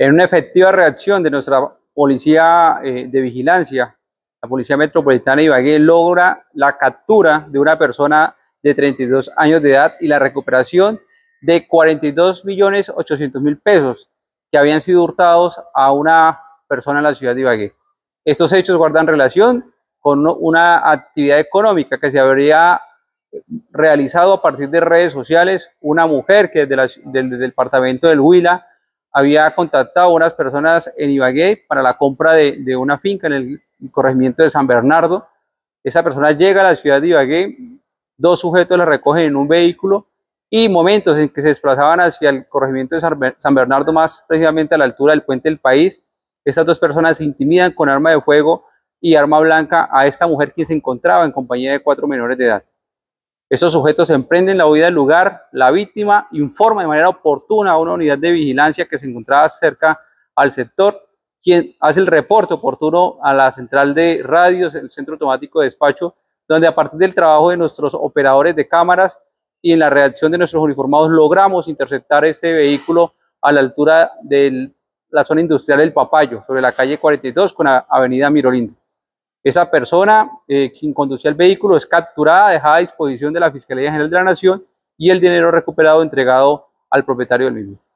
En una efectiva reacción de nuestra policía eh, de vigilancia, la Policía Metropolitana de Ibagué logra la captura de una persona de 32 años de edad y la recuperación de 42 millones 800 mil pesos que habían sido hurtados a una persona en la ciudad de Ibagué. Estos hechos guardan relación con una actividad económica que se habría realizado a partir de redes sociales. Una mujer que es desde el departamento del Huila había contactado a unas personas en Ibagué para la compra de, una finca en el corregimiento de San Bernardo. Esa persona llega a la ciudad de Ibagué, dos sujetos la recogen en un vehículo y momentos en que se desplazaban hacia el corregimiento de San Bernardo, más precisamente a la altura del puente del país, estas dos personas se intimidan con arma de fuego y arma blanca a esta mujer que se encontraba en compañía de cuatro menores de edad. Estos sujetos emprenden la huida del lugar. La víctima informa de manera oportuna a una unidad de vigilancia que se encontraba cerca al sector, quien hace el reporte oportuno a la central de radios, el centro automático de despacho, donde a partir del trabajo de nuestros operadores de cámaras y en la reacción de nuestros uniformados logramos interceptar este vehículo a la altura de la zona industrial del Papayo, sobre la calle 42 con la avenida Mirolindo. Esa persona, eh, quien conducía el vehículo, es capturada, dejada a disposición de la Fiscalía General de la Nación y el dinero recuperado entregado al propietario del mismo.